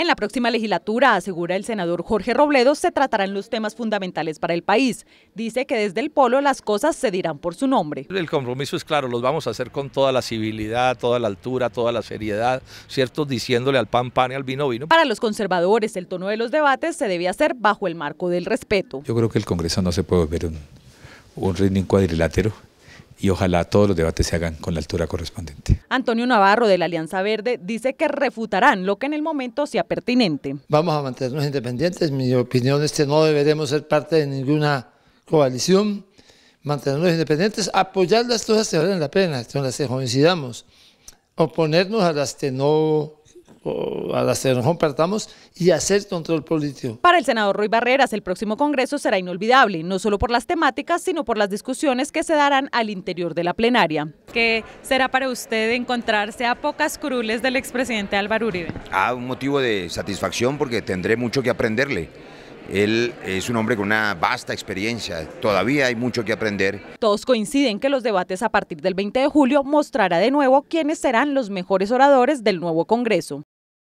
En la próxima legislatura, asegura el senador Jorge Robledo, se tratarán los temas fundamentales para el país. Dice que desde el polo las cosas se dirán por su nombre. El compromiso es claro, los vamos a hacer con toda la civilidad, toda la altura, toda la seriedad, ¿cierto? Diciéndole al pan pan y al vino vino. Para los conservadores, el tono de los debates se debe hacer bajo el marco del respeto. Yo creo que el Congreso no se puede ver un, un cuadrilátero y ojalá todos los debates se hagan con la altura correspondiente. Antonio Navarro de la Alianza Verde dice que refutarán lo que en el momento sea pertinente. Vamos a mantenernos independientes. Mi opinión es que no deberemos ser parte de ninguna coalición. Mantenernos independientes, apoyar las cosas que valen la pena, con las que coincidamos, oponernos a las que no a las que nos compartamos y hacer control político. Para el senador Roy Barreras, el próximo Congreso será inolvidable, no solo por las temáticas, sino por las discusiones que se darán al interior de la plenaria. ¿Qué será para usted encontrarse a pocas curules del expresidente Álvaro Uribe? Ah, un motivo de satisfacción porque tendré mucho que aprenderle. Él es un hombre con una vasta experiencia, todavía hay mucho que aprender. Todos coinciden que los debates a partir del 20 de julio mostrará de nuevo quiénes serán los mejores oradores del nuevo Congreso.